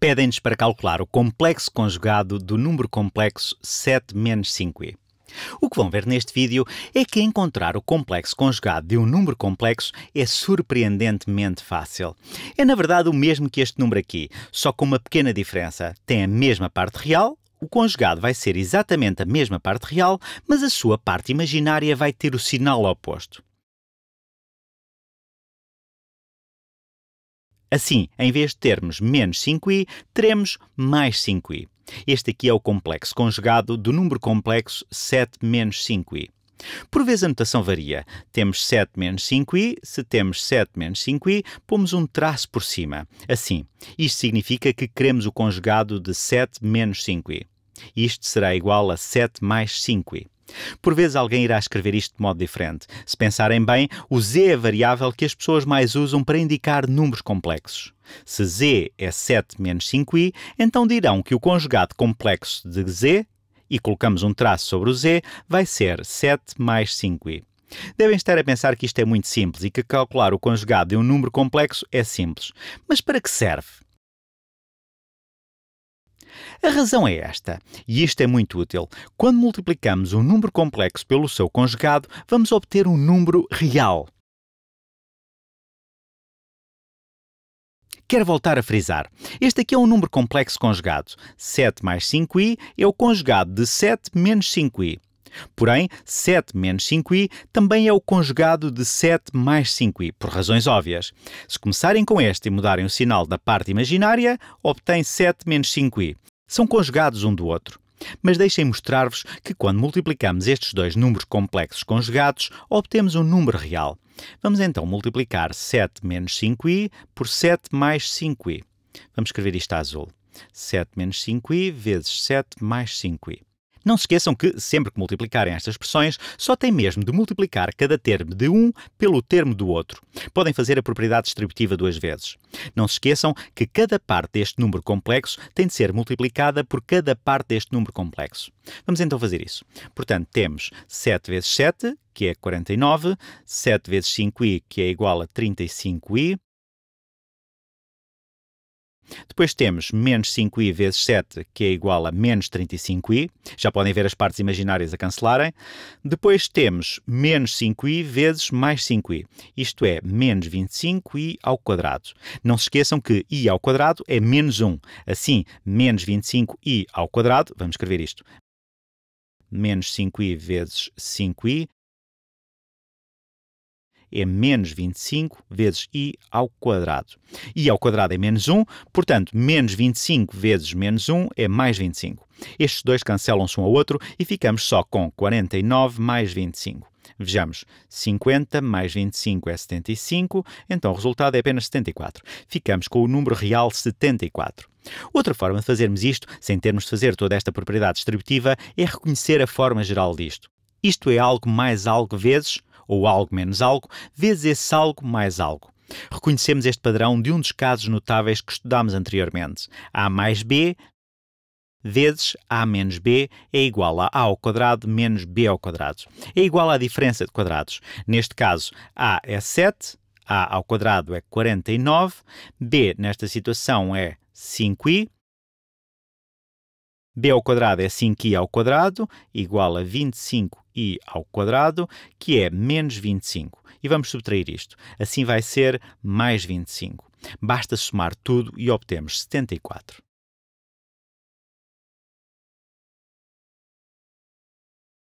Pedem-nos para calcular o complexo conjugado do número complexo 7 menos 5e. O que vão ver neste vídeo é que encontrar o complexo conjugado de um número complexo é surpreendentemente fácil. É na verdade o mesmo que este número aqui, só com uma pequena diferença. Tem a mesma parte real, o conjugado vai ser exatamente a mesma parte real, mas a sua parte imaginária vai ter o sinal oposto. Assim, em vez de termos menos 5i, teremos mais 5i. Este aqui é o complexo conjugado do número complexo 7 menos 5i. Por vezes a notação varia. Temos 7 menos 5i. Se temos 7 menos 5i, pomos um traço por cima. Assim, isto significa que queremos o conjugado de 7 menos 5i. Isto será igual a 7 mais 5i. Por vezes alguém irá escrever isto de modo diferente. Se pensarem bem, o z é a variável que as pessoas mais usam para indicar números complexos. Se z é 7 menos 5i, então dirão que o conjugado complexo de z, e colocamos um traço sobre o z, vai ser 7 mais 5i. Devem estar a pensar que isto é muito simples e que calcular o conjugado de um número complexo é simples. Mas para que serve? A razão é esta, e isto é muito útil. Quando multiplicamos um número complexo pelo seu conjugado, vamos obter um número real. Quero voltar a frisar. Este aqui é um número complexo conjugado. 7 mais 5i é o conjugado de 7 menos 5i. Porém, 7 menos 5i também é o conjugado de 7 mais 5i, por razões óbvias. Se começarem com este e mudarem o sinal da parte imaginária, obtém 7 menos 5i são conjugados um do outro. Mas deixem mostrar-vos que quando multiplicamos estes dois números complexos conjugados, obtemos um número real. Vamos então multiplicar 7 menos 5i por 7 mais 5i. Vamos escrever isto a azul. 7 menos 5i vezes 7 mais 5i. Não se esqueçam que, sempre que multiplicarem estas expressões, só têm mesmo de multiplicar cada termo de um pelo termo do outro. Podem fazer a propriedade distributiva duas vezes. Não se esqueçam que cada parte deste número complexo tem de ser multiplicada por cada parte deste número complexo. Vamos então fazer isso. Portanto, temos 7 vezes 7, que é 49, 7 vezes 5i, que é igual a 35i, depois temos menos 5i vezes 7, que é igual a menos 35i. Já podem ver as partes imaginárias a cancelarem. Depois temos menos 5i vezes mais 5i. Isto é menos 25i ao quadrado. Não se esqueçam que i ao quadrado é menos 1. Assim, menos 25i ao quadrado, vamos escrever isto, menos 5i vezes 5i é menos 25 vezes i ao quadrado. i ao quadrado é menos 1, portanto, menos 25 vezes menos 1 é mais 25. Estes dois cancelam-se um ao outro e ficamos só com 49 mais 25. Vejamos, 50 mais 25 é 75, então o resultado é apenas 74. Ficamos com o número real 74. Outra forma de fazermos isto, sem termos de fazer toda esta propriedade distributiva, é reconhecer a forma geral disto. Isto é algo mais algo vezes ou algo menos algo, vezes esse algo mais algo. Reconhecemos este padrão de um dos casos notáveis que estudámos anteriormente. A mais B vezes a menos b é igual a a ao quadrado menos b ao quadrado. É igual à diferença de quadrados. Neste caso, a é 7, a ao quadrado é 49, b nesta situação é 5i b ao quadrado é 5i ao quadrado igual a 25i ao quadrado, que é menos 25. E vamos subtrair isto. Assim vai ser mais 25. Basta somar tudo e obtemos 74.